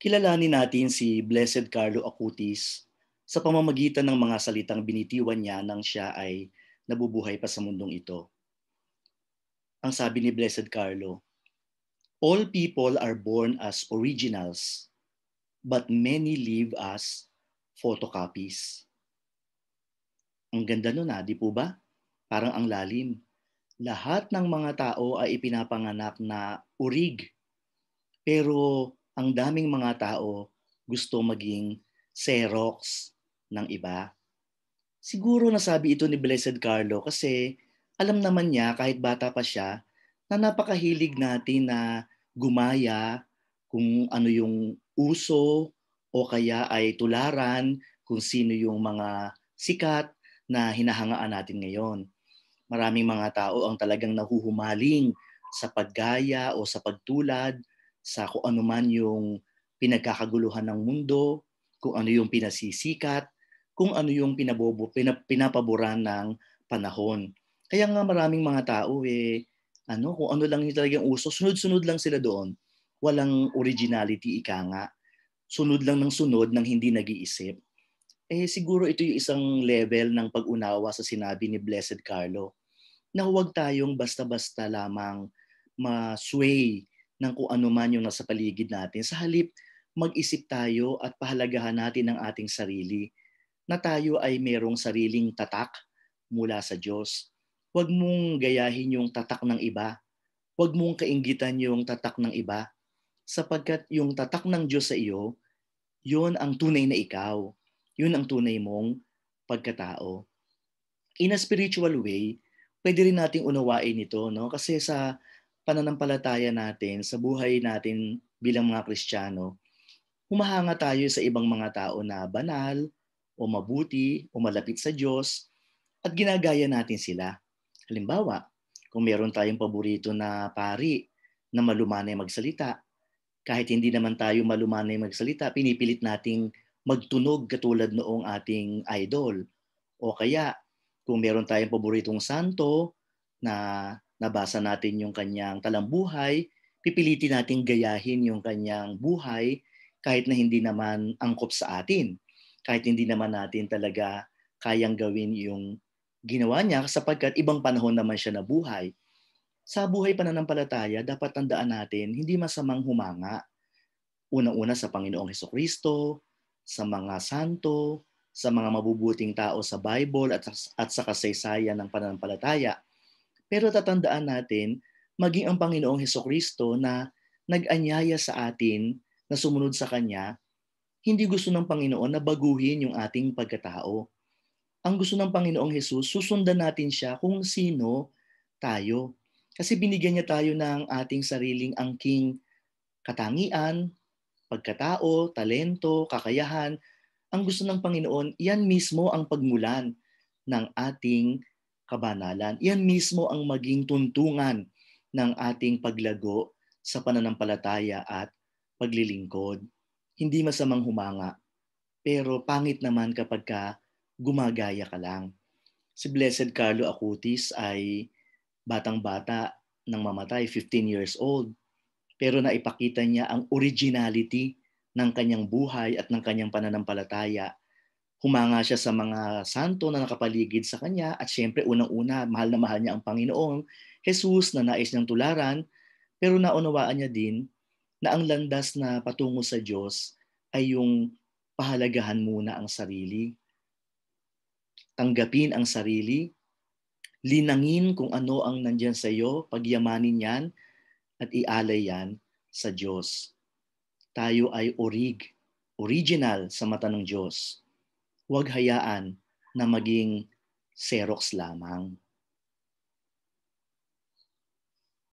kilalanin natin si Blessed Carlo Acutis sa pamamagitan ng mga salitang binitiwan niya nang siya ay nabubuhay pa sa mundong ito. Ang sabi ni Blessed Carlo, All people are born as originals, but many live as photocopies. Ang ganda nun ha, ah, di po ba? Parang ang lalim. Lahat ng mga tao ay ipinapanganak na urig. Pero ang daming mga tao gusto maging Xerox ng iba. Siguro nasabi ito ni Blessed Carlo kasi alam naman niya kahit bata pa siya na napakahilig natin na gumaya kung ano yung uso o kaya ay tularan kung sino yung mga sikat na hinahangaan natin ngayon. Maraming mga tao ang talagang nahuhumaling sa paggaya o sa pagtulad sa kung ano man yung pinagkakaguluhan ng mundo, kung ano yung pinasisikat, kung ano yung pinabobo, pinap, pinapaboran ng panahon. Kaya nga maraming mga tao eh, ano, kung ano lang yung talagang uso, sunod-sunod lang sila doon. Walang originality, ika nga. Sunod lang ng sunod nang hindi nag-iisip. Eh siguro ito yung isang level ng pag-unawa sa sinabi ni Blessed Carlo na huwag tayong basta-basta lamang masway ng kung ano man yung nasa paligid natin. Sa halip, mag-isip tayo at pahalagahan natin ang ating sarili na tayo ay merong sariling tatak mula sa Diyos. Huwag mong gayahin yung tatak ng iba. Huwag mong kaingitan yung tatak ng iba. Sapagkat yung tatak ng Diyos sa iyo, yun ang tunay na ikaw. Yun ang tunay mong pagkatao. In a spiritual way, pwede rin nating unawain ito. No? Kasi sa pananampalataya natin, sa buhay natin bilang mga Kristiyano, humahanga tayo sa ibang mga tao na banal, o mabuti, o malapit sa Diyos, at ginagaya natin sila. Halimbawa, kung meron tayong paborito na pari na malumanay magsalita, kahit hindi naman tayo malumanay magsalita, pinipilit nating magtunog katulad noong ating idol. O kaya, kung meron tayong paboritong santo na nabasa natin yung kanyang talambuhay, pipilitin nating gayahin yung kanyang buhay kahit na hindi naman angkop sa atin. Kahit hindi naman natin talaga kayang gawin yung ginawa niya sapagkat ibang panahon naman siya nabuhay. Sa buhay pananampalataya, dapat tandaan natin, hindi masamang humanga. Una-una sa Panginoong Heso Kristo, sa mga santo, sa mga mabubuting tao sa Bible at, at sa kasaysayan ng pananampalataya – pero tatandaan natin, maging ang Panginoong Heso Kristo na nag-anyaya sa atin na sumunod sa Kanya, hindi gusto ng Panginoon na baguhin yung ating pagkatao. Ang gusto ng Panginoong Hesus, susundan natin siya kung sino tayo. Kasi binigyan niya tayo ng ating sariling angking katangian, pagkatao, talento, kakayahan. Ang gusto ng Panginoon, yan mismo ang pagmulan ng ating kabanalan. Iyan mismo ang maging tuntungan ng ating paglago sa pananampalataya at paglilingkod. Hindi masamang humanga, pero pangit naman kapag ka gumagaya ka lang. Si Blessed Carlo Acutis ay batang-bata nang mamatay, 15 years old. Pero naipakita niya ang originality ng kanyang buhay at ng kanyang pananampalataya humanga siya sa mga santo na nakapaligid sa kanya at siyempre unang-una, mahal na mahal niya ang Panginoong Jesus na nais niyang tularan pero naunawaan niya din na ang landas na patungo sa Diyos ay yung pahalagahan muna ang sarili. Tanggapin ang sarili, linangin kung ano ang nandyan sa iyo, pagyamanin yan at ialay yan sa Diyos. Tayo ay orig, original sa mata ng Diyos huwag hayaan na maging Xerox lamang.